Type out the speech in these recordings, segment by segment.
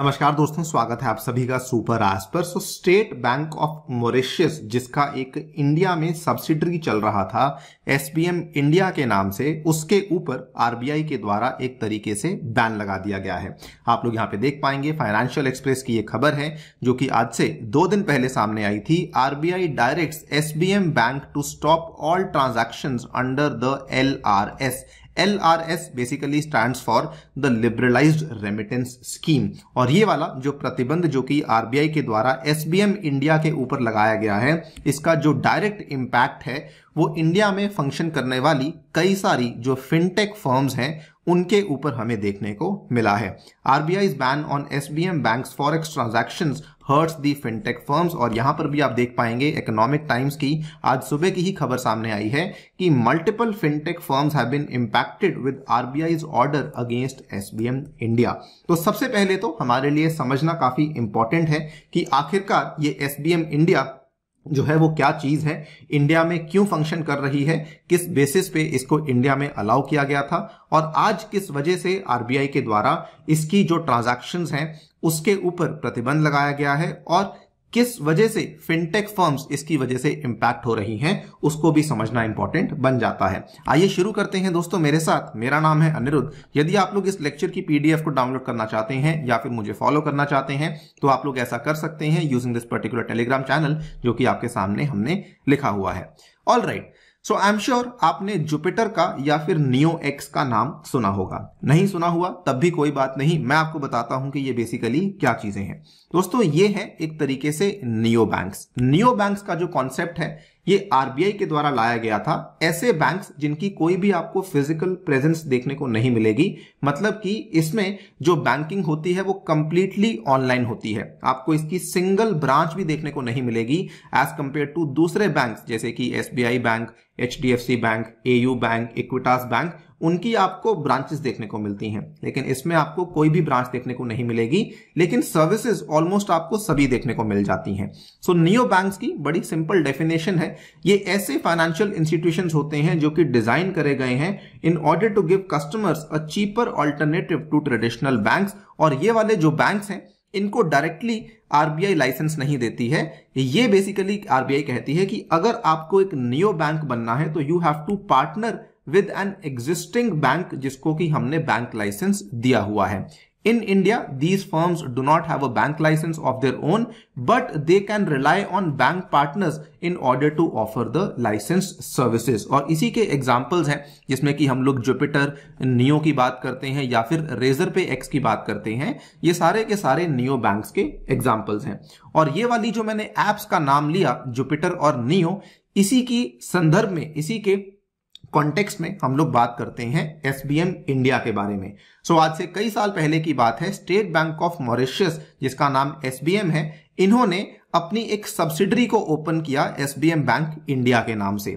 नमस्कार दोस्तों स्वागत है आप सभी का सुपर आज पर so State Bank of Mauritius जिसका एक इंडिया में सब्सिडरी चल रहा था एस इंडिया के नाम से उसके ऊपर आरबीआई के द्वारा एक तरीके से बैन लगा दिया गया है आप लोग यहाँ पे देख पाएंगे फाइनेंशियल एक्सप्रेस की ये खबर है जो कि आज से दो दिन पहले सामने आई थी RBI direct S bank to stop all transaction under the L S basically stand for the liberalise remittance scheme और ये वाला जो प्रतिबंध जो कि आरबीआई के द्वारा एम इंडिया के ऊपर लगाया गया है इसका जो डायरेक्ट इम्पैक्ट है वो इंडिया में फंक्शन करने वाली कई सारी जो फिनटेक फर्म्स हैं उनके ऊपर हमें देखने को मिला है RBI ban on S B M bank forex transaction hurts the fintech firms और यहां पर भी आप देख पाएंगे इकोनॉमिक टाइम्स की आज सुबह की ही खबर सामने आई है कि multiple fintech firms have been impacted with RBI order against SBM India तो सबसे पहले तो हमारे लिए समझना काफी इंपॉर्टेंट है कि आखिरकार ये एसबीएम इंडिया जो है वो क्या चीज है इंडिया में क्यों फंक्शन कर रही है किस बेसिस पे इसको इंडिया में अलाउ किया गया था और आज किस वजह से आरबीआई के द्वारा इसकी जो ट्रांजैक्शंस हैं उसके ऊपर प्रतिबंध लगाया गया है और किस वजह से फिनटेक फर्म्स इसकी वजह से इंपैक्ट हो रही हैं उसको भी समझना इंपॉर्टेंट बन जाता है आइए शुरू करते हैं दोस्तों मेरे साथ मेरा नाम है अनिरुद्ध यदि आप लोग इस लेक्चर की पीडीएफ को डाउनलोड करना चाहते हैं या फिर मुझे फॉलो करना चाहते हैं तो आप लोग ऐसा कर सकते हैं using this particular Telegram channel जो कि आपके सामने हमने लिखा हुआ है all right right. So I am sure आपने जुपिटर का या फिर नियो एक्स का नाम सुना होगा नहीं सुना हुआ तब भी कोई बात नहीं मैं आपको बताता हूं कि ये बेसिकली क्या चीजें हैं दोस्तों ये है एक तरीके से नियो बैंक्स नियो बैंक्स का जो कॉन्सेप्ट है ये आरबीआई के द्वारा लाया गया था ऐसे बैंक्स जिनकी कोई भी आपको फिजिकल प्रेजेंस देखने को नहीं मिलेगी मतलब कि इसमें जो बैंकिंग होती है वो कंप्लीटली ऑनलाइन होती है आपको इसकी सिंगल ब्रांच भी देखने को नहीं मिलेगी एज कंपेयर टू दूसरे बैंक जैसे कि S bank H bank AU bank Equitas bank उनकी आपको ब्रांचेस देखने को मिलती हैं लेकिन इसमें आपको कोई भी ब्रांच देखने को नहीं मिलेगी लेकिन सर्विसेज ऑलमोस्ट आपको सभी देखने को मिल जाती हैं सो नियो बैंक्स की बड़ी सिंपल डेफिनेशन है ये ऐसे फाइनेंशियल इंस्टीट्यूशन होते हैं जो कि डिजाइन करे गए हैं in order to give customers a cheaper alternative to traditional bank और ये वाले जो बैंक हैं इनको डायरेक्टली आरबीआई लाइसेंस नहीं देती है ये बेसिकली आरबीआई कहती है कि अगर आपको एक नियो बैंक बनना है तो you have to partner with an existing bank जिसको कि हमने बैंक लाइसेंस दिया हुआ है in India these firms do not have bank license of their own but they can rely on bank partners in order to offer the license services और इसी के examples हैं जिसमें कि हम लोग जुपिटर नियो की बात करते हैं या फिर रेजर पे एक्स की बात करते हैं ये सारे के सारे नियो बैंक के एग्जाम्पल्स हैं और ये वाली जो मैंने एप्स का नाम लिया जुपिटर और नियो इसी की संदर्भ में इसी के कॉन्टेक्स्ट में हम लोग बात करते हैं एस इंडिया के बारे में सो so, आज से कई साल पहले की बात है स्टेट बैंक ऑफ मॉरिशियस जिसका नाम एस है इन्होंने अपनी एक सब्सिडरी को ओपन किया एस बैंक इंडिया के नाम से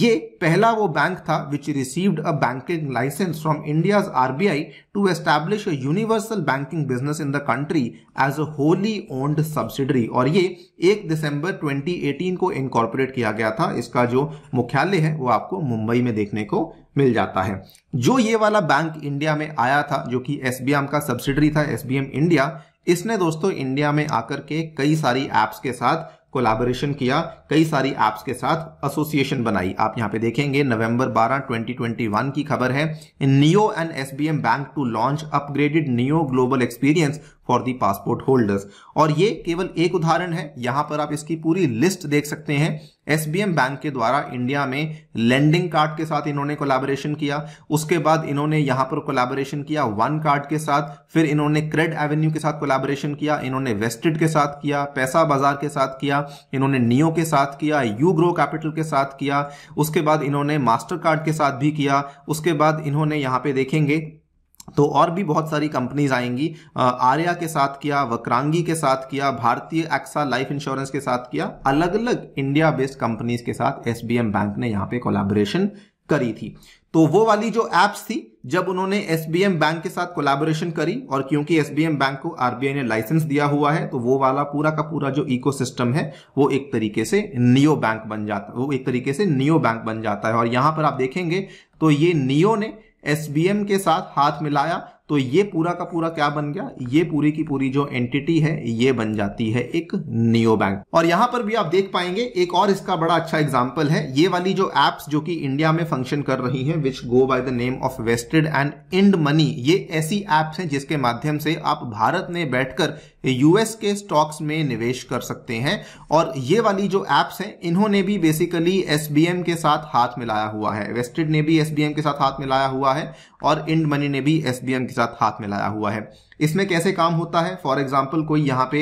ये पहला वो बैंक था which received a banking license from India's RBI to establish a universal banking business in the country as a wholly owned subsidiary और ये 1 दिसंबर 2018 को इनकॉर्पोरेट किया गया था इसका जो मुख्यालय है वो आपको मुंबई में देखने को मिल जाता है जो ये वाला बैंक इंडिया में आया था जो कि एस का सब्सिडरी था एस इंडिया इसने दोस्तों इंडिया में आकर के कई सारी एप्स के साथ कोलाबोरेशन किया कई सारी एप्स के साथ एसोसिएशन बनाई आप यहां पे देखेंगे नवंबर 12 2021 की खबर है Niyo and SBM bank to launch upgraded Niyo global experience for the passport holders और ये केवल एक उदाहरण है यहाँ पर आप इसकी पूरी लिस्ट देख सकते हैं एस बैंक के द्वारा इंडिया में लैंडिंग कार्ड के साथ इन्होंने कोलाबोरेशन किया उसके बाद इन्होंने यहाँ पर कोलाबोरेशन किया वन कार्ड के साथ फिर इन्होंने क्रेड एवेन्यू के साथ कोलाबोरेशन किया इन्होंने वेस्टेड के साथ किया पैसा बाजार के साथ किया इन्होंने नियो के साथ किया यू ग्रो कैपिटल के साथ किया उसके बाद इन्होंने मास्टर कार्ड के साथ भी किया उसके बाद इन्होंने यहाँ पे देखेंगे तो और भी बहुत सारी कंपनीज आएंगी आर्या के साथ किया वक्रांगी के साथ किया भारतीय एक्सा लाइफ इंश्योरेंस के साथ किया अलग अलग इंडिया बेस्ड कंपनीज के साथ एस बैंक ने यहाँ पे कोलाबोरेशन करी थी तो वो वाली जो एप्स थी जब उन्होंने एस बैंक के साथ कोलाबोरेशन करी और क्योंकि एस बैंक को आरबीआई ने लाइसेंस दिया हुआ है तो वो वाला पूरा का पूरा जो इकोसिस्टम है वो एक तरीके से नियो बैंक बन जाता वो एक तरीके से नियो बैंक बन जाता है और यहां पर आप देखेंगे तो ये नियो ने एस के साथ हाथ मिलाया तो ये पूरा का पूरा क्या बन गया ये पूरी की पूरी जो एंटिटी है ये बन जाती है एक नियो बैंक और यहां पर भी आप देख पाएंगे एक और इसका बड़ा अच्छा एग्जाम्पल है ये वाली जो एप्स जो कि इंडिया में फंक्शन कर रही है which go by the name of Vested and INDmoney ये ऐसी एप्स हैं जिसके माध्यम से आप भारत में बैठकर यूएस के स्टॉक्स में निवेश कर सकते हैं और ये वाली जो एप्स हैं इन्होंने भी बेसिकली एस के साथ हाथ मिलाया हुआ है वेस्टेड ने भी एस के साथ हाथ मिलाया हुआ है और इंड मनी ने भी एस के साथ साथ हाथ मिलाया हुआ है इसमें कैसे काम होता है फॉर एग्जाम्पल कोई यहाँ पे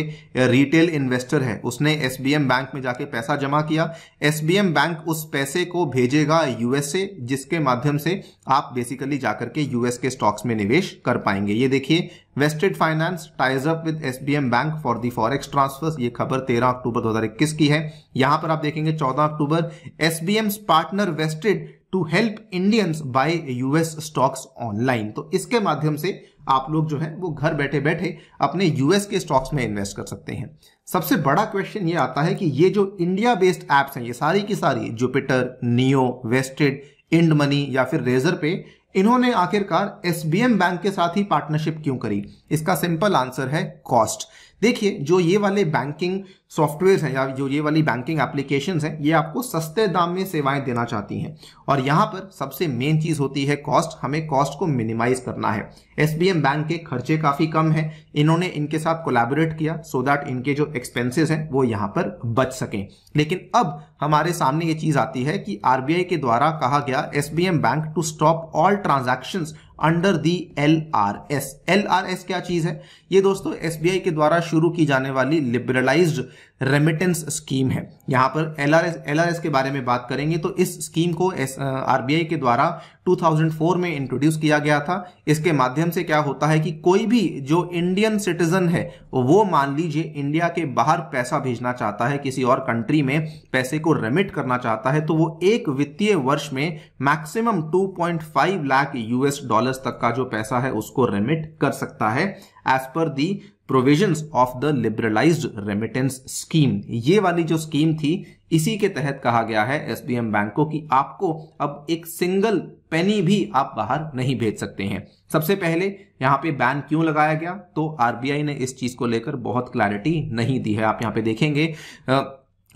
रिटेल इन्वेस्टर है उसने एस बैंक में जाके पैसा जमा किया एस बैंक उस पैसे को भेजेगा यूएसए जिसके माध्यम से आप बेसिकली जाकर के यूएस के स्टॉक्स में निवेश कर पाएंगे ये देखिए Vested finance ties up with S bank for the forex transfer ये खबर 13 अक्टूबर 2021 की है यहां पर आप देखेंगे 14 October S partner Vested to help Indians buy US stocks online तो इसके माध्यम से आप लोग जो है वो घर बैठे बैठे अपने यूएस के स्टॉक्स में इन्वेस्ट कर सकते हैं सबसे बड़ा क्वेश्चन ये आता है कि ये जो इंडिया बेस्ड एप्स हैं ये सारी की सारी Jupiter Niyo Vested INDmoney या फिर रेजर पे इन्होंने आखिरकार एस बैंक के साथ ही पार्टनरशिप क्यों करी इसका सिंपल आंसर है कॉस्ट देखिए जो ये वाले बैंकिंग सॉफ्टवेयर हैं या जो ये वाली बैंकिंग एप्लीकेशन हैं ये आपको सस्ते दाम में सेवाएं देना चाहती हैं और यहाँ पर सबसे मेन चीज़ होती है कॉस्ट हमें कॉस्ट को मिनिमाइज करना है एस बैंक के खर्चे काफ़ी कम हैं इन्होंने इनके साथ कोलैबोरेट किया सो so दैट इनके जो एक्सपेंसेस हैं वो यहाँ पर बच सकें लेकिन अब हमारे सामने ये चीज़ आती है कि आरबीआई के द्वारा कहा गया S bank to stop all transactions under the L R S L R S क्या चीज है ये दोस्तों एसबीआई के द्वारा शुरू की जाने वाली लिबरलाइज्ड रेमिटेंस स्कीम है यहाँ पर एल आर के बारे में बात करेंगे तो इस स्कीम को आर आरबीआई के द्वारा 2004 में इंट्रोड्यूस किया गया था इसके माध्यम से क्या होता है कि कोई भी जो इंडियन सिटीजन है वो मान लीजिए इंडिया के बाहर पैसा भेजना चाहता है किसी और कंट्री में पैसे को रेमिट करना चाहता है तो वो एक वित्तीय वर्ष में मैक्सिमम 2.5 लाख यूएस डॉलर्स तक का जो पैसा है उसको रेमिट कर सकता है as per the provisions of the liberalised remittance scheme ये वाली जो स्कीम थी इसी के तहत कहा गया है एसबीएम बैंक को कि आपको अब एक सिंगल पेनी भी आप बाहर नहीं भेज सकते हैं सबसे पहले यहाँ पे बैन क्यों लगाया गया तो आरबीआई ने इस चीज को लेकर बहुत क्लैरिटी नहीं दी है आप यहाँ पे देखेंगे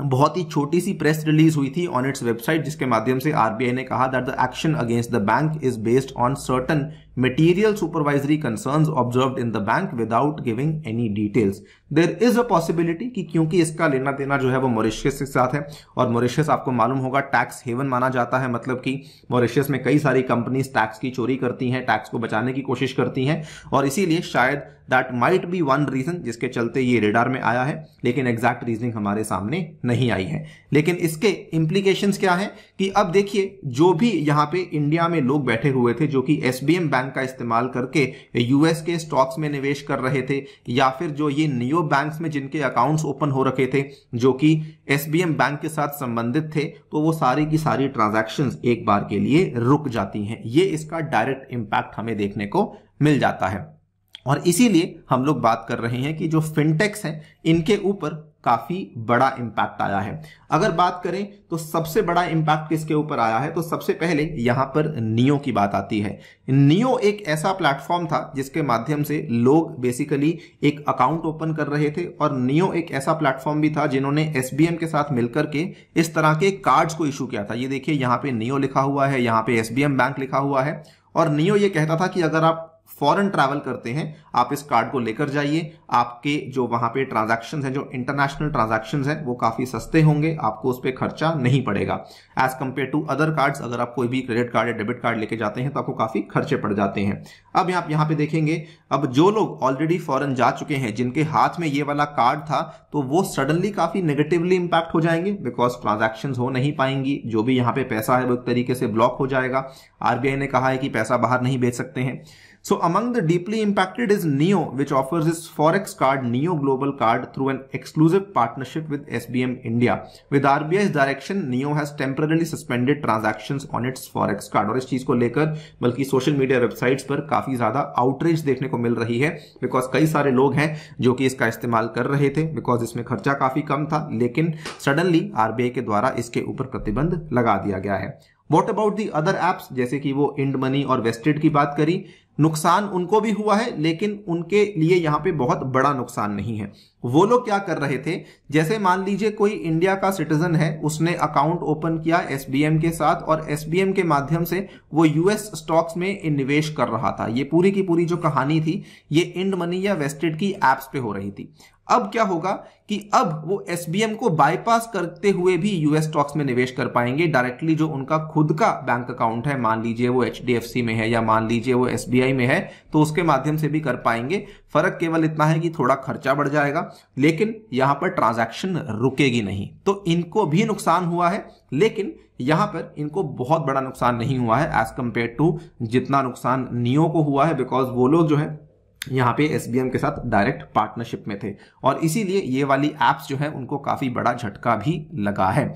बहुत ही छोटी सी प्रेस रिलीज हुई थी ऑन इट्स वेबसाइट जिसके माध्यम से आरबीआई ने कहा that the action against the bank is based on certain material supervisory concerns observed in the bank without giving any details. There is a possibility कि क्योंकि इसका लेना देना जो है वो मॉरिशियस के साथ है और मॉरिशियस आपको मालूम होगा टैक्स हेवन माना जाता है मतलब कि मॉरिशियस में कई सारी कंपनीज टैक्स की चोरी करती हैं टैक्स को बचाने की कोशिश करती हैं और इसीलिए शायद that might be one reason जिसके चलते ये रेडार में आया है लेकिन एग्जैक्ट रीजनिंग हमारे सामने नहीं आई है लेकिन इसके इम्प्लीकेशन क्या है कि अब देखिए जो भी यहाँ पे इंडिया में लोग बैठे हुए थे जो कि एम बैंक बैंक का इस्तेमाल करके यूएस के स्टॉक्स में निवेश कर रहे थे या फिर जो ये नियो बैंक्स में जिनके अकाउंट्स ओपन हो रखे थे जो कि एस बैंक के साथ संबंधित थे तो वो सारी की सारी ट्रांजेक्शन एक बार के लिए रुक जाती हैं ये इसका डायरेक्ट इम्पैक्ट हमें देखने को मिल जाता है और इसीलिए हम लोग बात कर रहे हैं कि जो फिनटेक्स हैं इनके ऊपर काफ़ी बड़ा इम्पैक्ट आया है अगर बात करें तो सबसे बड़ा इम्पैक्ट किसके ऊपर आया है तो सबसे पहले यहां पर नियो की बात आती है नियो एक ऐसा प्लेटफॉर्म था जिसके माध्यम से लोग बेसिकली एक अकाउंट ओपन कर रहे थे और नियो एक ऐसा प्लेटफॉर्म भी था जिन्होंने एस के साथ मिलकर के इस तरह के कार्ड्स को इशू किया था ये देखिए यहां पर नियो लिखा हुआ है यहां पर एस बैंक लिखा हुआ है और नियो ये कहता था कि अगर आप फॉरन ट्रैवल करते हैं आप इस कार्ड को लेकर जाइए आपके जो वहां पे ट्रांजेक्शन हैं जो इंटरनेशनल ट्रांजेक्शन हैं वो काफी सस्ते होंगे आपको उस पर खर्चा नहीं पड़ेगा as compare to other cards अगर आप कोई भी क्रेडिट कार्ड या डेबिट कार्ड लेके जाते हैं तो आपको काफी खर्चे पड़ जाते हैं अब आप यहाँ पे देखेंगे अब जो लोग ऑलरेडी फॉरन जा चुके हैं जिनके हाथ में ये वाला कार्ड था तो वो सडनली काफी नेगेटिवली इंपैक्ट हो जाएंगे बिकॉज ट्रांजेक्शन हो नहीं पाएंगी जो भी यहाँ पे पैसा है वो एक तरीके से ब्लॉक हो जाएगा आरबीआई ने कहा है कि पैसा बाहर नहीं भेज सकते हैं So among the deeply impacted is NEO, which offers its Forex card, NEO Global card through an exclusive partnership with SBM India. With RBI's direction, NEO has temporarily suspended transactions on its Forex card. और इस चीज को लेकर बल्कि social media websites पर काफी ज्यादा outreach देखने को मिल रही है बिकॉज कई सारे लोग हैं जो कि इसका इस्तेमाल कर रहे थे बिकॉज इसमें खर्चा काफी कम था लेकिन सडनली आरबीआई के द्वारा इसके ऊपर प्रतिबंध लगा दिया गया है what about the other apps जैसे कि वो इंड मनी और वेस्टेड की बात करी नुकसान उनको भी हुआ है लेकिन उनके लिए यहाँ पे बहुत बड़ा नुकसान नहीं है वो लोग क्या कर रहे थे जैसे मान लीजिए कोई इंडिया का सिटीजन है उसने अकाउंट ओपन किया एस के साथ और एस के माध्यम से वो यूएस स्टॉक्स में निवेश कर रहा था ये पूरी की पूरी जो कहानी थी ये इंड मनी या वेस्टेड की एप्स पे हो रही थी अब क्या होगा कि अब वो एस को बाईपास करते हुए भी यूएस स्टॉक्स में निवेश कर पाएंगे डायरेक्टली जो उनका खुद का बैंक अकाउंट है मान लीजिए वो एच में है या मान लीजिए वो एस आरबीआई में है तो उसके माध्यम से भी कर पाएंगे फर्क केवल इतना है कि थोड़ा खर्चा बढ़ जाएगा लेकिन यहां पर ट्रांजैक्शन रुकेगी नहीं तो इनको भी नुकसान हुआ है लेकिन यहां पर इनको बहुत बड़ा नुकसान नहीं हुआ है एज कंपेयर टू जितना नुकसान नियो को हुआ है बिकॉज वो लोग जो है यहाँ पे एस के साथ डायरेक्ट पार्टनरशिप में थे और इसीलिए ये वाली एप्स जो है उनको काफी बड़ा झटका भी लगा है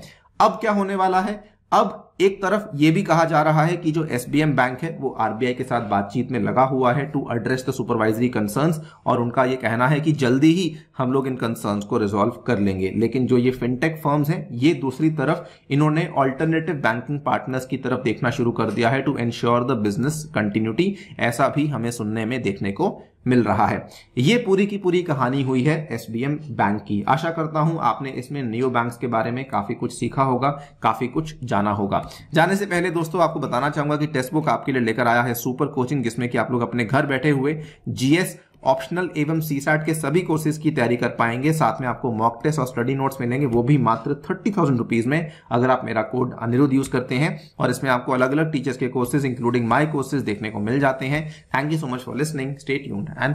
अब क्या होने वाला है अब एक तरफ यह भी कहा जा रहा है कि जो एस बैंक है वो आरबीआई के साथ बातचीत में लगा हुआ है to address the supervisory concerns और उनका ये कहना है कि जल्दी ही हम लोग इन कंसर्न्स को रिजॉल्व कर लेंगे लेकिन जो ये फिनटेक फर्म्स हैं ये दूसरी तरफ इन्होंने ऑल्टरनेटिव बैंकिंग पार्टनर्स की तरफ देखना शुरू कर दिया है to ensure the business continuity ऐसा भी हमें सुनने में देखने को मिल रहा है ये पूरी की पूरी कहानी हुई है एस बैंक की आशा करता हूं आपने इसमें नियो बैंक्स के बारे में काफी कुछ सीखा होगा काफी कुछ जाना होगा जाने से पहले दोस्तों आपको बताना चाहूंगा कि टेक्स्ट बुक आपके लिए लेकर आया है सुपर कोचिंग जिसमें कि आप लोग अपने घर बैठे हुए जीएस ऑप्शनल एवं सी के सभी कोर्सेज की तैयारी कर पाएंगे साथ में आपको मॉक टेस्ट और स्टडी नोट्स मिलेंगे वो भी मात्र थर्टी थाउजेंड रुपीज में अगर आप मेरा कोड अनिरुद्ध यूज करते हैं और इसमें आपको अलग अलग टीचर्स के कोर्सेज इंक्लूडिंग माई कोर्सेज देखने को मिल जाते हैं thank you so much for listening stay यून एंड